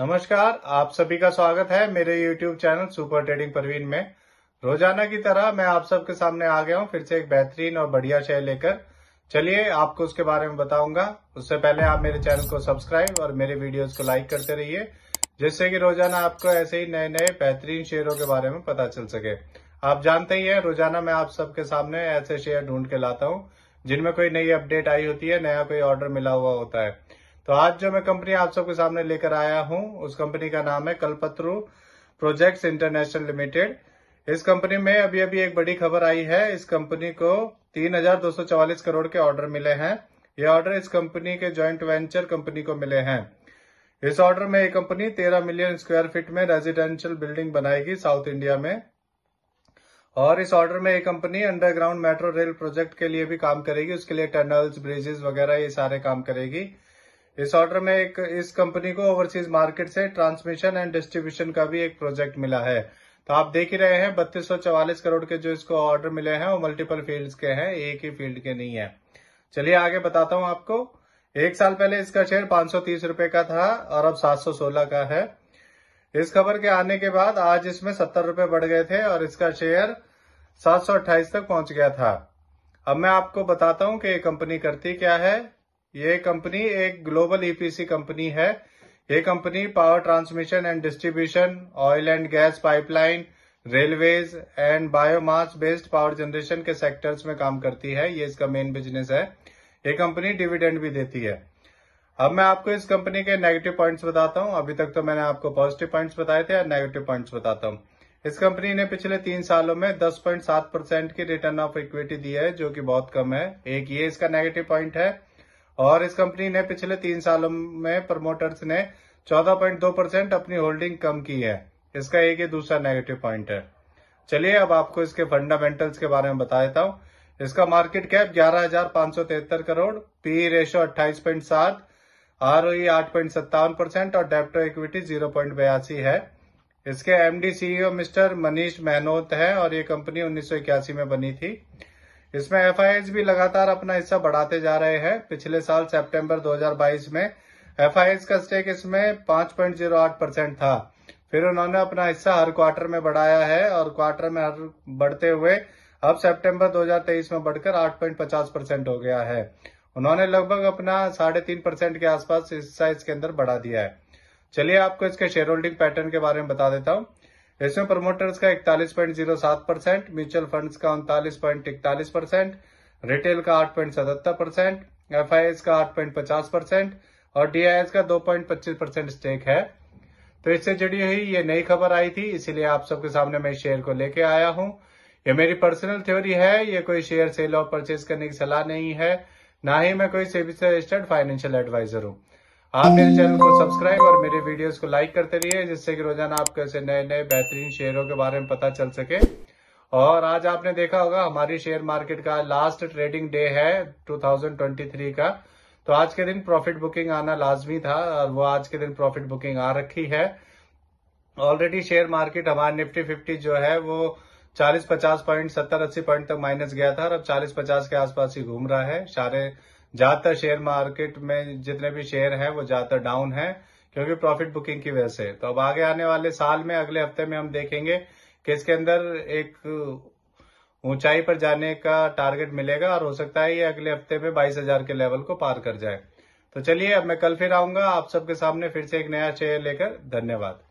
नमस्कार आप सभी का स्वागत है मेरे YouTube channel super trading Parveen में रोजाना की तरह मैं आप सबके सामने आ गया हूँ फिर से एक बेहतरीन और बढ़िया शेयर लेकर चलिए आपको उसके बारे में बताऊंगा उससे पहले आप मेरे चैनल को सब्सक्राइब और मेरे वीडियोस को लाइक करते रहिए जिससे कि रोजाना आपको ऐसे ही नए नए बेहतरीन शेयरों के बारे में पता चल सके आप जानते ही है रोजाना मैं आप सबके सामने ऐसे शेयर ढूंढ के लाता हूँ जिनमें कोई नई अपडेट आई होती है नया कोई ऑर्डर मिला हुआ होता है तो आज जो मैं कंपनी आप सबके सामने लेकर आया हूं उस कंपनी का नाम है कलपत्रु प्रोजेक्ट्स इंटरनेशनल लिमिटेड इस कंपनी में अभी अभी एक बड़ी खबर आई है इस कंपनी को 3,244 करोड़ के ऑर्डर मिले हैं ये ऑर्डर इस कंपनी के ज्वाइंट वेंचर कंपनी को मिले हैं इस ऑर्डर में ये कंपनी 13 मिलियन स्क्वायर फीट में रेजिडेंशियल बिल्डिंग बनाएगी साउथ इंडिया में और इस ऑर्डर में ये company underground metro rail project के लिए भी काम करेगी उसके लिए टनल्स ब्रिजेस वगैरह ये सारे काम करेगी इस ऑर्डर में एक इस कंपनी को ओवरसीज मार्केट से ट्रांसमिशन एंड डिस्ट्रीब्यूशन का भी एक प्रोजेक्ट मिला है तो आप देख ही रहे हैं बत्तीस करोड़ के जो इसको ऑर्डर मिले हैं वो मल्टीपल फील्ड्स के हैं एक ही फील्ड के नहीं है चलिए आगे बताता हूं आपको एक साल पहले इसका शेयर पांच रुपए का था और अब 716 का है इस खबर के आने के बाद आज इसमें सत्तर रुपए बढ़ गए थे और इसका शेयर सात तक पहुंच गया था अब मैं आपको बताता हूं कि ये कंपनी करती क्या है ये कंपनी एक ग्लोबल ईपीसी e कंपनी है ये company power transmission and distribution oil and gas pipeline railways and biomass based power generation के सेक्टर्स में काम करती है ये इसका मेन बिजनेस है ये कंपनी डिविडेंड भी देती है अब मैं आपको इस कंपनी के नेगेटिव पॉइंट्स बताता हूं अभी तक तो मैंने आपको पॉजिटिव पॉइंट्स बताए थे और नेगेटिव पॉइंट्स बताता हूं इस कंपनी ने पिछले तीन सालों में 10.7 परसेंट की रिटर्न ऑफ इक्विटी दी है जो कि बहुत कम है एक ये इसका नेगेटिव पॉइंट है और इस कंपनी ने पिछले तीन सालों में प्रमोटर्स ने 14.2 परसेंट अपनी होल्डिंग कम की है इसका एक ही दूसरा नेगेटिव पॉइंट है चलिए अब आपको इसके फंडामेंटल्स के बारे में बता देता हूँ इसका मार्केट कैप ग्यारह करोड़ पी रेशो e अट्ठाईस पॉइंट सात आर ओ e आठ पॉइंट सत्तावन परसेंट और डेप्टो इक्विटी जीरो बयासी है इसके MD CEO e mister Manish Mehnot है और ये कंपनी उन्नीस में बनी थी इसमें एफ भी लगातार अपना हिस्सा बढ़ाते जा रहे हैं पिछले साल सेप्टेम्बर दो में एफ का स्टेक इसमें पांच परसेंट था फिर उन्होंने अपना हिस्सा हर क्वार्टर में बढ़ाया है और क्वार्टर में हर बढ़ते हुए अब सितंबर 2023 में बढ़कर 8.50 परसेंट हो गया है उन्होंने लगभग अपना साढ़े तीन परसेंट के आसपास हिस्सा इसके अंदर बढ़ा दिया है चलिए आपको इसके शेयर होल्डिंग पैटर्न के बारे में बता देता हूँ इसमें प्रमोटर्स का इकतालीस पॉइंट जीरो सात परसेंट म्यूचुअल फंड्स का उनतालीस पॉइंट इकतालीस परसेंट रिटेल का आठ पॉइंट सतहत्तर परसेंट एफ का आठ पॉइंट पचास परसेंट और डीआईएस का दो पॉइंट पच्चीस परसेंट स्टेक है तो इससे जुड़ी हुई ये नई खबर आई थी इसीलिए आप सबके सामने मैं शेयर को लेके आया हूँ ये मेरी पर्सनल थ्योरी है ये कोई शेयर सेल और परचेज करने की सलाह नहीं है ना ही मैं कोई सेबी से रजिस्टर्ड फाइनेंशियल एडवाइजर हूँ आप मेरे चैनल को सब्सक्राइब और मेरे वीडियोस को लाइक करते रहिए जिससे कि रोजाना आपको ऐसे नए नए बेहतरीन शेयरों के बारे में पता चल सके और आज आपने देखा होगा हमारी शेयर मार्केट का लास्ट ट्रेडिंग डे है 2023 का तो आज के दिन प्रॉफिट बुकिंग आना लाजमी था और वो आज के दिन प्रॉफिट बुकिंग आ रखी है ऑलरेडी शेयर मार्केट हमारे निफ्टी फिफ्टी जो है वो चालीस पचास पॉइंट सत्तर अस्सी पॉइंट तक माइनस गया था और अब चालीस पचास के आसपास ही घूम रहा है सारे ज्यादातर शेयर मार्केट में जितने भी शेयर हैं वो ज्यादातर डाउन है क्योंकि प्रॉफिट बुकिंग की वजह से तो अब आगे आने वाले साल में अगले हफ्ते में हम देखेंगे कि इसके अंदर एक ऊंचाई पर जाने का टारगेट मिलेगा और हो सकता है ये अगले हफ्ते में बाईस हजार के लेवल को पार कर जाए तो चलिए अब मैं कल फिर आऊंगा आप सबके सामने फिर से एक नया शेयर लेकर धन्यवाद